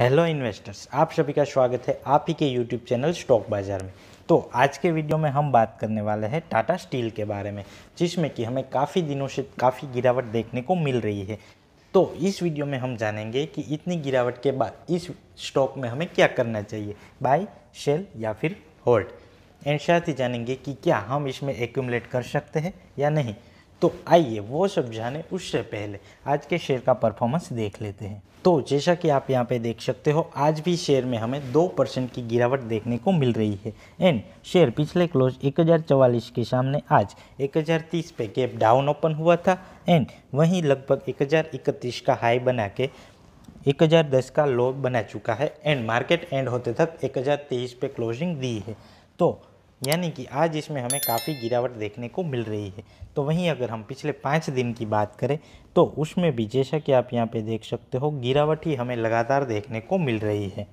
hello investors आप सभी का स्वागत है आप ही के यूट्यूब चैनल स्टॉक बाज़ार में तो आज के वीडियो में हम बात करने वाले हैं टाटा स्टील के बारे में जिसमें कि हमें काफ़ी दिनों से काफ़ी गिरावट देखने को मिल रही है तो इस वीडियो में हम जानेंगे कि इतनी गिरावट के बाद इस स्टॉक में हमें क्या करना चाहिए बाय सेल या फिर होल्ड एंड साथ ही जानेंगे कि क्या हम इसमें एक्यूमलेट कर सकते हैं या नहीं तो आइए वो सब जाने उससे पहले आज के शेयर का परफॉर्मेंस देख लेते हैं तो जैसा कि आप यहाँ पे देख सकते हो आज भी शेयर में हमें दो परसेंट की गिरावट देखने को मिल रही है एंड शेयर पिछले क्लोज एक के सामने आज 1030 पे गैप डाउन ओपन हुआ था एंड वहीं लगभग 1031 का हाई बना के 1010 का लो बना चुका है एंड मार्केट एंड होते तक एक पे क्लोजिंग दी है तो यानी कि आज इसमें हमें काफ़ी गिरावट देखने को मिल रही है तो वहीं अगर हम पिछले पाँच दिन की बात करें तो उसमें भी जैसा कि आप यहाँ पे देख सकते हो गिरावट ही हमें लगातार देखने को मिल रही है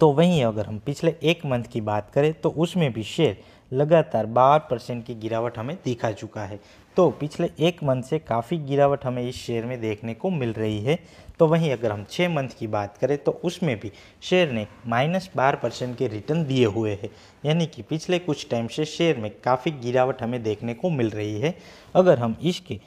तो वहीं अगर हम पिछले एक मंथ की बात करें तो उसमें भी शेयर लगातार बारह परसेंट की गिरावट हमें दिखा चुका है तो पिछले एक मंथ से काफ़ी गिरावट हमें इस शेयर में देखने को मिल रही है तो वहीं अगर हम छः मंथ की बात करें तो उसमें भी शेयर ने माइनस बारह परसेंट के रिटर्न दिए हुए हैं यानी कि पिछले कुछ टाइम से शेयर में काफ़ी गिरावट हमें देखने को मिल रही है अगर हम इसके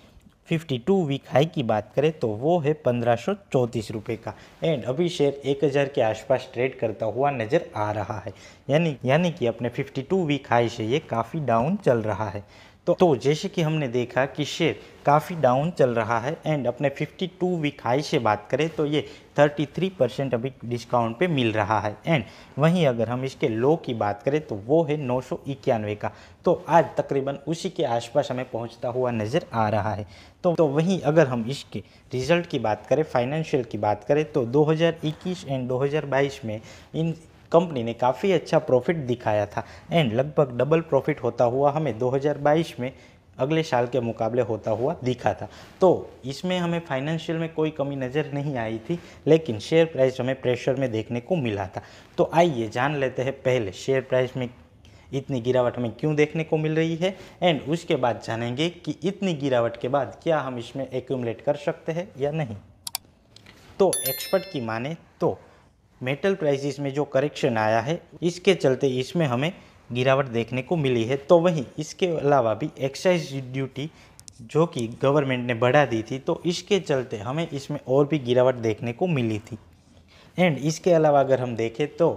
52 वीक हाई की बात करें तो वो है पंद्रह सौ चौंतीस रुपये का एंड अभी शेयर एक हज़ार के आसपास ट्रेड करता हुआ नज़र आ रहा है यानी यानी कि अपने 52 वीक हाई से ये काफ़ी डाउन चल रहा है तो तो जैसे कि हमने देखा कि शेयर काफ़ी डाउन चल रहा है एंड अपने 52 वीक हाई से बात करें तो ये 33 परसेंट अभी डिस्काउंट पे मिल रहा है एंड वहीं अगर हम इसके लो की बात करें तो वो है नौ इक्यानवे का तो आज तकरीबन उसी के आसपास हमें पहुंचता हुआ नज़र आ रहा है तो तो वहीं अगर हम इसके रिजल्ट की बात करें फाइनेंशियल की बात करें तो दो एंड दो में इन कंपनी ने काफ़ी अच्छा प्रॉफिट दिखाया था एंड लगभग डबल प्रॉफिट होता हुआ हमें 2022 में अगले साल के मुकाबले होता हुआ दिखा था तो इसमें हमें फाइनेंशियल में कोई कमी नज़र नहीं आई थी लेकिन शेयर प्राइस हमें प्रेशर में देखने को मिला था तो आइए जान लेते हैं पहले शेयर प्राइस में इतनी गिरावट हमें क्यों देखने को मिल रही है एंड उसके बाद जानेंगे कि इतनी गिरावट के बाद क्या हम इसमें एक्यूमलेट कर सकते हैं या नहीं तो एक्सपर्ट की माने तो मेटल प्राइसेस में जो करेक्शन आया है इसके चलते इसमें हमें गिरावट देखने को मिली है तो वहीं इसके अलावा भी एक्साइज ड्यूटी जो कि गवर्नमेंट ने बढ़ा दी थी तो इसके चलते हमें इसमें और भी गिरावट देखने को मिली थी एंड इसके अलावा अगर हम देखें तो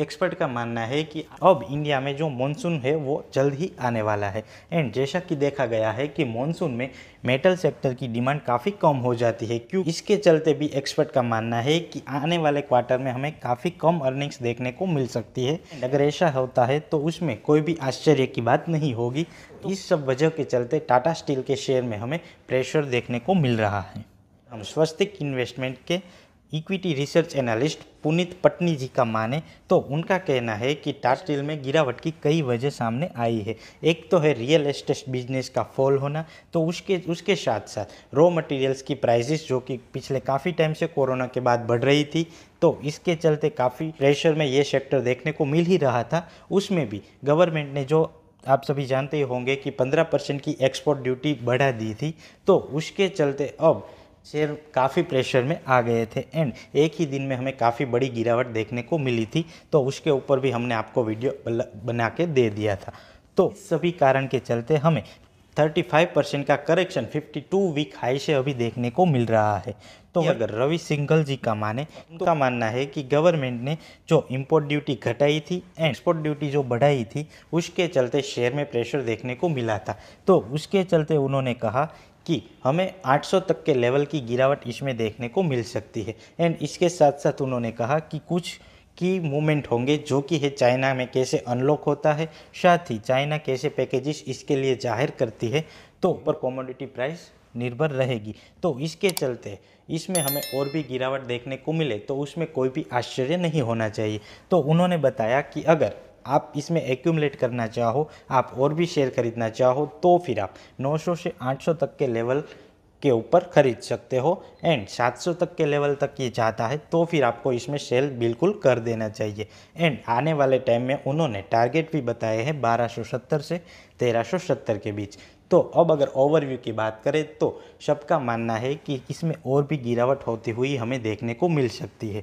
एक्सपर्ट का मानना है कि अब इंडिया में जो मानसून है वो जल्द ही आने वाला है एंड जैसा कि देखा गया है कि मानसून में मेटल सेक्टर की डिमांड काफ़ी कम हो जाती है क्यों इसके चलते भी एक्सपर्ट का मानना है कि आने वाले क्वार्टर में हमें काफ़ी कम अर्निंग्स देखने को मिल सकती है अगर ऐसा होता है तो उसमें कोई भी आश्चर्य की बात नहीं होगी तो इस सब वजह के चलते टाटा स्टील के शेयर में हमें प्रेशर देखने को मिल रहा है हम स्वस्तिक इन्वेस्टमेंट के equity research analyst Puneet Patni ji का माने तो उनका कहना है कि स्टील में गिरावट की कई वजह सामने आई है एक तो है रियल एस्टेट बिजनेस का फॉल होना तो उसके उसके साथ साथ रॉ मटेरियल्स की प्राइसेस जो कि पिछले काफ़ी टाइम से कोरोना के बाद बढ़ रही थी तो इसके चलते काफ़ी प्रेशर में ये सेक्टर देखने को मिल ही रहा था उसमें भी गवर्नमेंट ने जो आप सभी जानते ही होंगे कि 15 परसेंट की एक्सपोर्ट ड्यूटी बढ़ा दी थी तो उसके चलते अब शेयर काफ़ी प्रेशर में आ गए थे एंड एक ही दिन में हमें काफ़ी बड़ी गिरावट देखने को मिली थी तो उसके ऊपर भी हमने आपको वीडियो बना के दे दिया था तो सभी कारण के चलते हमें 35 परसेंट का करेक्शन 52 वीक हाई से अभी देखने को मिल रहा है तो अगर रवि सिंघल जी का माने तो उनका मानना है कि गवर्नमेंट ने जो इम्पोर्ट ड्यूटी घटाई थी एंड एक्सपोर्ट ड्यूटी जो बढ़ाई थी उसके चलते शेयर में प्रेशर देखने को मिला था तो उसके चलते उन्होंने कहा कि हमें 800 तक के लेवल की गिरावट इसमें देखने को मिल सकती है एंड इसके साथ साथ उन्होंने कहा कि कुछ की मूवमेंट होंगे जो कि है चाइना में कैसे अनलॉक होता है साथ ही चाइना कैसे पैकेजेस इसके लिए जाहिर करती है तो ऊपर कॉमोडिटी प्राइस निर्भर रहेगी तो इसके चलते इसमें हमें और भी गिरावट देखने को मिले तो उसमें कोई भी आश्चर्य नहीं होना चाहिए तो उन्होंने बताया कि अगर आप इसमें एक्यूमलेट करना चाहो आप और भी शेयर खरीदना चाहो तो फिर आप 900 से 800 तक के लेवल के ऊपर खरीद सकते हो एंड 700 तक के लेवल तक ये जाता है तो फिर आपको इसमें सेल बिल्कुल कर देना चाहिए एंड आने वाले टाइम में उन्होंने टारगेट भी बताए हैं बारह से तेरह के बीच तो अब अगर ओवरव्यू की बात करें तो सबका मानना है कि इसमें और भी गिरावट होती हुई हमें देखने को मिल सकती है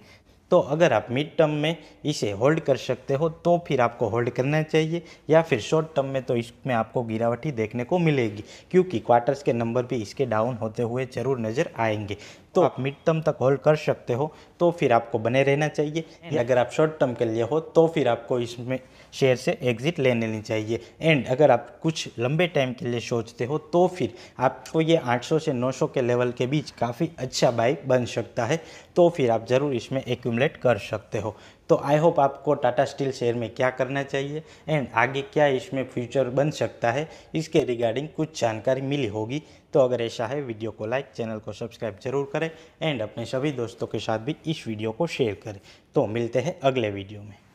तो अगर आप मिड टर्म में इसे होल्ड कर सकते हो तो फिर आपको होल्ड करना चाहिए या फिर शॉर्ट टर्म में तो इसमें आपको गिरावटी देखने को मिलेगी क्योंकि क्वार्टर्स के नंबर भी इसके डाउन होते हुए ज़रूर नज़र आएंगे तो आप मिड टर्म तक होल्ड कर सकते हो तो फिर आपको बने रहना चाहिए अगर आप शॉर्ट टर्म के लिए हो तो फिर आपको इसमें शेयर से एग्जिट ले लेनी चाहिए एंड अगर आप कुछ लंबे टाइम के लिए सोचते हो तो फिर आपको ये 800 से 900 के लेवल के बीच काफ़ी अच्छा बाइक बन सकता है तो फिर आप ज़रूर इसमें एक्यूमलेट कर सकते हो तो आई होप आपको टाटा स्टील शेयर में क्या करना चाहिए एंड आगे क्या इसमें फ्यूचर बन सकता है इसके रिगार्डिंग कुछ जानकारी मिली होगी तो अगर ऐसा है वीडियो को लाइक चैनल को सब्सक्राइब जरूर करें एंड अपने सभी दोस्तों के साथ भी इस वीडियो को शेयर करें तो मिलते हैं अगले वीडियो में